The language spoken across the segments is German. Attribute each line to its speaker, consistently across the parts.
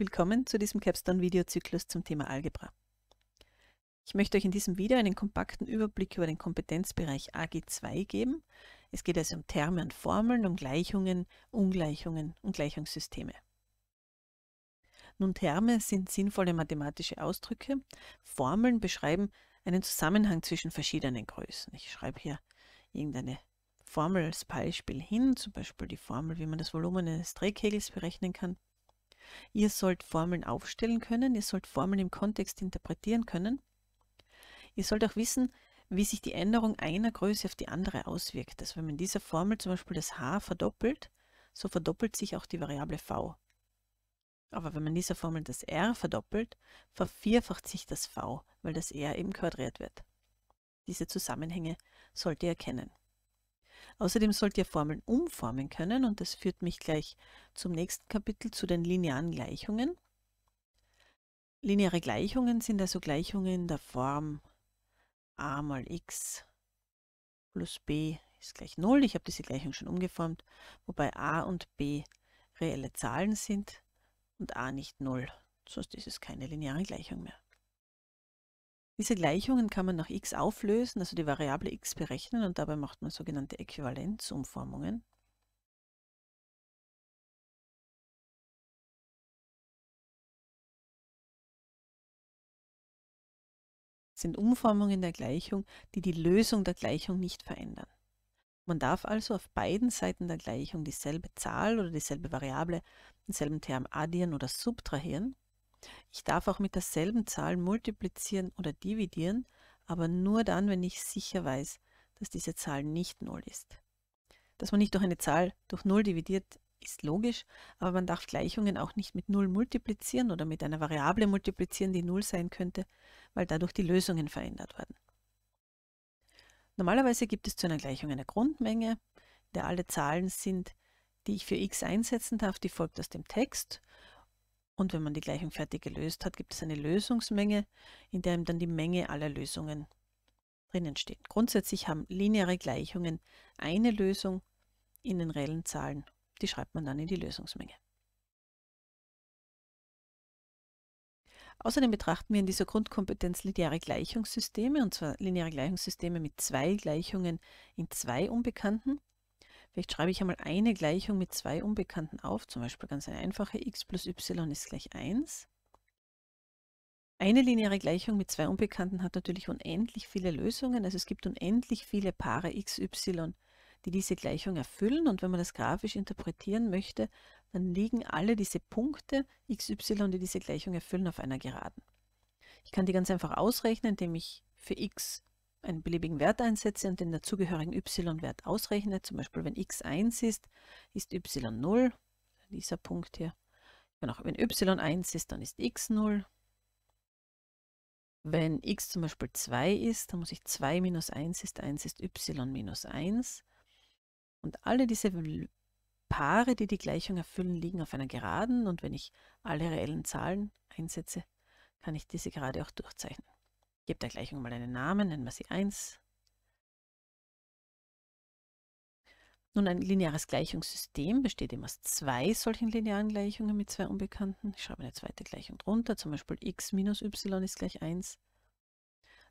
Speaker 1: willkommen zu diesem Capstone-Videozyklus zum Thema Algebra. Ich möchte euch in diesem Video einen kompakten Überblick über den Kompetenzbereich AG2 geben. Es geht also um Terme und Formeln, um Gleichungen, Ungleichungen und Gleichungssysteme. Nun, Terme sind sinnvolle mathematische Ausdrücke. Formeln beschreiben einen Zusammenhang zwischen verschiedenen Größen. Ich schreibe hier irgendeine Formel als Beispiel hin, zum Beispiel die Formel, wie man das Volumen eines Drehkegels berechnen kann. Ihr sollt Formeln aufstellen können, ihr sollt Formeln im Kontext interpretieren können. Ihr sollt auch wissen, wie sich die Änderung einer Größe auf die andere auswirkt. Also wenn man in dieser Formel zum Beispiel das h verdoppelt, so verdoppelt sich auch die Variable v. Aber wenn man in dieser Formel das r verdoppelt, vervierfacht sich das v, weil das r eben quadriert wird. Diese Zusammenhänge sollt ihr erkennen. Außerdem sollt ihr Formeln umformen können und das führt mich gleich zum nächsten Kapitel zu den linearen Gleichungen. Lineare Gleichungen sind also Gleichungen der Form a mal x plus b ist gleich 0. Ich habe diese Gleichung schon umgeformt, wobei a und b reelle Zahlen sind und a nicht 0. Sonst ist es keine lineare Gleichung mehr. Diese Gleichungen kann man nach x auflösen, also die Variable x berechnen und dabei macht man sogenannte Äquivalenzumformungen. Das sind Umformungen der Gleichung, die die Lösung der Gleichung nicht verändern. Man darf also auf beiden Seiten der Gleichung dieselbe Zahl oder dieselbe Variable, denselben Term addieren oder subtrahieren ich darf auch mit derselben Zahl multiplizieren oder dividieren, aber nur dann, wenn ich sicher weiß, dass diese Zahl nicht 0 ist. Dass man nicht durch eine Zahl durch 0 dividiert, ist logisch, aber man darf Gleichungen auch nicht mit 0 multiplizieren oder mit einer Variable multiplizieren, die 0 sein könnte, weil dadurch die Lösungen verändert werden. Normalerweise gibt es zu einer Gleichung eine Grundmenge, in der alle Zahlen sind, die ich für x einsetzen darf, die folgt aus dem Text und wenn man die Gleichung fertig gelöst hat, gibt es eine Lösungsmenge, in der dann die Menge aller Lösungen drinnen steht. Grundsätzlich haben lineare Gleichungen eine Lösung in den reellen Zahlen. Die schreibt man dann in die Lösungsmenge. Außerdem betrachten wir in dieser Grundkompetenz lineare Gleichungssysteme, und zwar lineare Gleichungssysteme mit zwei Gleichungen in zwei Unbekannten. Vielleicht schreibe ich einmal eine Gleichung mit zwei Unbekannten auf, zum Beispiel ganz eine einfache, x plus y ist gleich 1. Eine lineare Gleichung mit zwei Unbekannten hat natürlich unendlich viele Lösungen, also es gibt unendlich viele Paare x, y, die diese Gleichung erfüllen und wenn man das grafisch interpretieren möchte, dann liegen alle diese Punkte x, y, die diese Gleichung erfüllen, auf einer Geraden. Ich kann die ganz einfach ausrechnen, indem ich für x einen beliebigen Wert einsetze und den dazugehörigen y-Wert ausrechne, zum Beispiel wenn x 1 ist, ist y 0, dieser Punkt hier. Genau, wenn y 1 ist, dann ist x 0. Wenn x zum Beispiel 2 ist, dann muss ich 2 minus 1 ist 1 ist y minus 1. Und alle diese Paare, die die Gleichung erfüllen, liegen auf einer Geraden und wenn ich alle reellen Zahlen einsetze, kann ich diese Gerade auch durchzeichnen. Gib der Gleichung mal einen Namen, nennen wir sie 1. Nun, ein lineares Gleichungssystem besteht eben aus zwei solchen linearen Gleichungen mit zwei Unbekannten. Ich schreibe eine zweite Gleichung drunter, zum Beispiel x minus y ist gleich 1.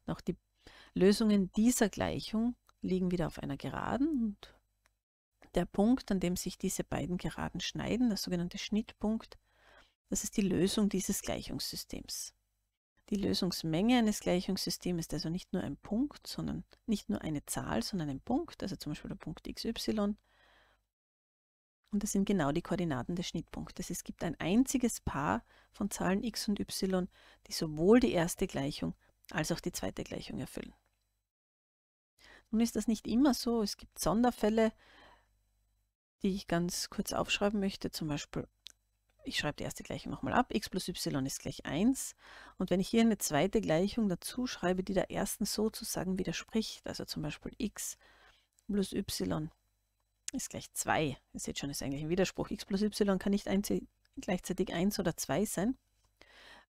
Speaker 1: auch die Lösungen dieser Gleichung liegen wieder auf einer Geraden und der Punkt, an dem sich diese beiden Geraden schneiden, der sogenannte Schnittpunkt, das ist die Lösung dieses Gleichungssystems. Die Lösungsmenge eines Gleichungssystems ist also nicht nur ein Punkt, sondern nicht nur eine Zahl, sondern ein Punkt, also zum Beispiel der Punkt xy. Und das sind genau die Koordinaten des Schnittpunktes. Es gibt ein einziges Paar von Zahlen x und y, die sowohl die erste Gleichung als auch die zweite Gleichung erfüllen. Nun ist das nicht immer so. Es gibt Sonderfälle, die ich ganz kurz aufschreiben möchte, zum Beispiel ich schreibe die erste Gleichung nochmal ab, x plus y ist gleich 1. Und wenn ich hier eine zweite Gleichung dazu schreibe, die der ersten sozusagen widerspricht, also zum Beispiel x plus y ist gleich 2. Ihr seht schon, ist eigentlich ein Widerspruch. x plus y kann nicht gleichzeitig 1 oder 2 sein.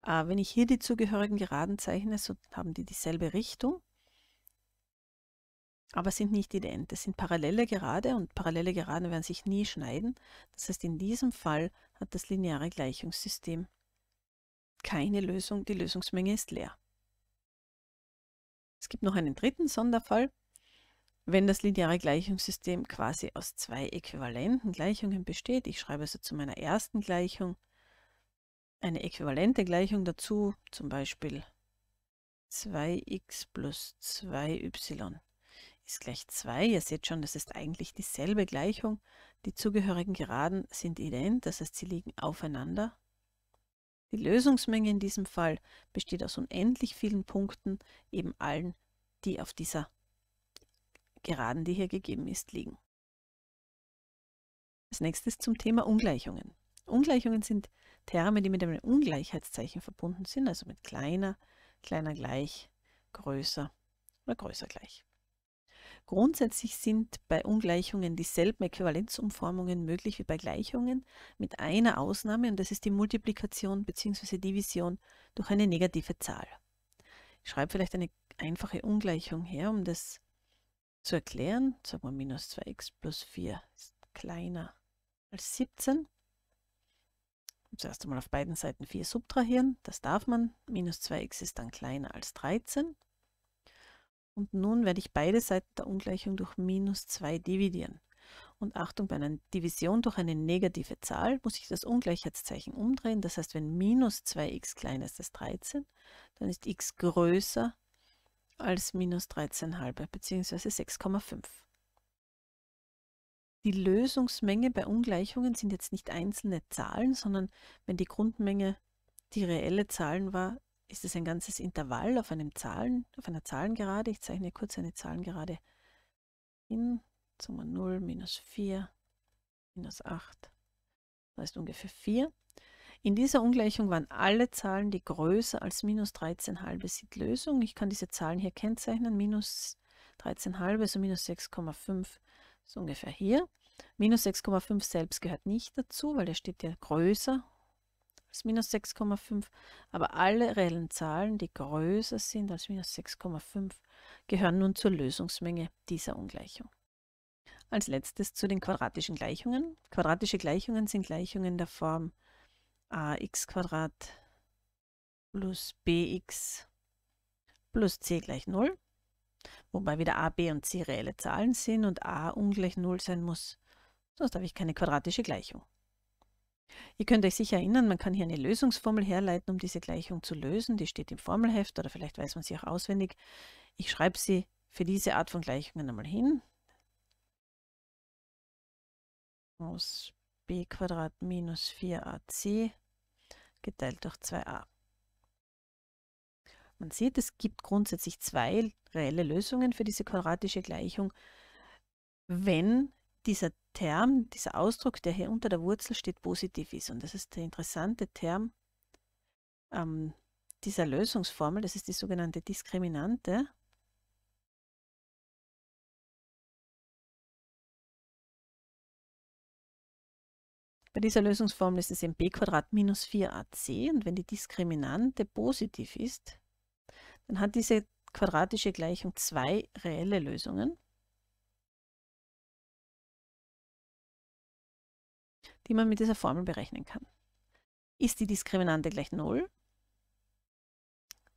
Speaker 1: Äh, wenn ich hier die zugehörigen Geraden zeichne, so haben die dieselbe Richtung aber sind nicht ident. Es sind parallele Gerade und parallele Geraden werden sich nie schneiden. Das heißt, in diesem Fall hat das lineare Gleichungssystem keine Lösung, die Lösungsmenge ist leer. Es gibt noch einen dritten Sonderfall, wenn das lineare Gleichungssystem quasi aus zwei äquivalenten Gleichungen besteht. Ich schreibe also zu meiner ersten Gleichung eine äquivalente Gleichung dazu, zum Beispiel 2x plus 2y ist gleich 2. Ihr seht schon, das ist eigentlich dieselbe Gleichung. Die zugehörigen Geraden sind ident, das heißt, sie liegen aufeinander. Die Lösungsmenge in diesem Fall besteht aus unendlich vielen Punkten, eben allen, die auf dieser Geraden, die hier gegeben ist, liegen. Als nächstes zum Thema Ungleichungen. Ungleichungen sind Terme, die mit einem Ungleichheitszeichen verbunden sind, also mit kleiner, kleiner gleich, größer oder größer gleich. Grundsätzlich sind bei Ungleichungen dieselben Äquivalenzumformungen möglich wie bei Gleichungen, mit einer Ausnahme und das ist die Multiplikation bzw. Division durch eine negative Zahl. Ich schreibe vielleicht eine einfache Ungleichung her, um das zu erklären. Sagen wir minus 2x plus 4 ist kleiner als 17. Zuerst einmal auf beiden Seiten 4 subtrahieren, das darf man. Minus 2x ist dann kleiner als 13. Und nun werde ich beide Seiten der Ungleichung durch minus 2 dividieren. Und Achtung, bei einer Division durch eine negative Zahl muss ich das Ungleichheitszeichen umdrehen. Das heißt, wenn minus 2x kleiner ist als 13, dann ist x größer als minus 13 halbe, beziehungsweise 6,5. Die Lösungsmenge bei Ungleichungen sind jetzt nicht einzelne Zahlen, sondern wenn die Grundmenge die reelle Zahlen war, ist es ein ganzes Intervall auf, einem Zahlen, auf einer Zahlengerade. Ich zeichne kurz eine Zahlengerade hin. Summe 0, minus 4, minus 8. Das heißt ungefähr 4. In dieser Ungleichung waren alle Zahlen, die größer als minus 13 halbe sind Lösung. Ich kann diese Zahlen hier kennzeichnen. Minus 13 halbe, also minus 6,5 ist ungefähr hier. Minus 6,5 selbst gehört nicht dazu, weil der steht ja größer ist minus 6,5. Aber alle reellen Zahlen, die größer sind als minus 6,5, gehören nun zur Lösungsmenge dieser Ungleichung. Als letztes zu den quadratischen Gleichungen. Quadratische Gleichungen sind Gleichungen der Form ax plus bx plus c gleich 0, wobei wieder a, b und c reelle Zahlen sind und a ungleich 0 sein muss, sonst habe ich keine quadratische Gleichung. Ihr könnt euch sicher erinnern, man kann hier eine Lösungsformel herleiten, um diese Gleichung zu lösen. Die steht im Formelheft oder vielleicht weiß man sie auch auswendig. Ich schreibe sie für diese Art von Gleichungen einmal hin. Aus b minus 4ac geteilt durch 2a. Man sieht, es gibt grundsätzlich zwei reelle Lösungen für diese quadratische Gleichung, wenn dieser Term, dieser Ausdruck, der hier unter der Wurzel steht, positiv ist. Und das ist der interessante Term ähm, dieser Lösungsformel, das ist die sogenannte Diskriminante. Bei dieser Lösungsformel ist es eben b minus 4ac und wenn die Diskriminante positiv ist, dann hat diese quadratische Gleichung zwei reelle Lösungen. die man mit dieser Formel berechnen kann. Ist die Diskriminante gleich 0,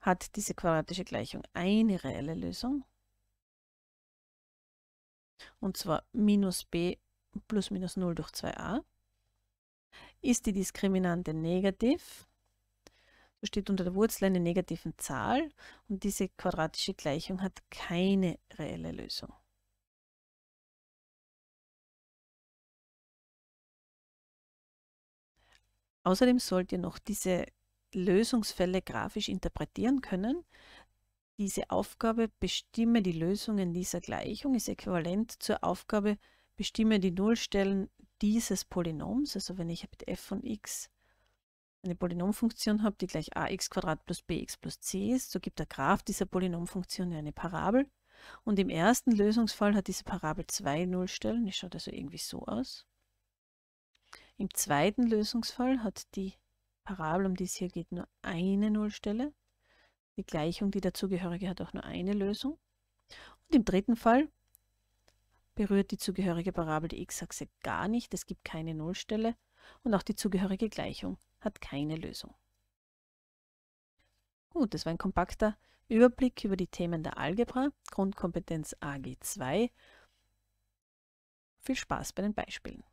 Speaker 1: hat diese quadratische Gleichung eine reelle Lösung, und zwar minus b plus minus 0 durch 2a. Ist die Diskriminante negativ, so steht unter der Wurzel eine negativen Zahl und diese quadratische Gleichung hat keine reelle Lösung. Außerdem sollt ihr noch diese Lösungsfälle grafisch interpretieren können. Diese Aufgabe bestimme die Lösungen dieser Gleichung ist äquivalent zur Aufgabe bestimme die Nullstellen dieses Polynoms. Also wenn ich mit f von x eine Polynomfunktion habe, die gleich ax plus bx plus c ist, so gibt der Graph dieser Polynomfunktion eine Parabel. Und im ersten Lösungsfall hat diese Parabel zwei Nullstellen. Die schaut also irgendwie so aus. Im zweiten Lösungsfall hat die Parabel, um die es hier geht, nur eine Nullstelle. Die Gleichung, die dazugehörige, hat auch nur eine Lösung. Und im dritten Fall berührt die zugehörige Parabel die x-Achse gar nicht. Es gibt keine Nullstelle und auch die zugehörige Gleichung hat keine Lösung. Gut, das war ein kompakter Überblick über die Themen der Algebra, Grundkompetenz AG2. Viel Spaß bei den Beispielen.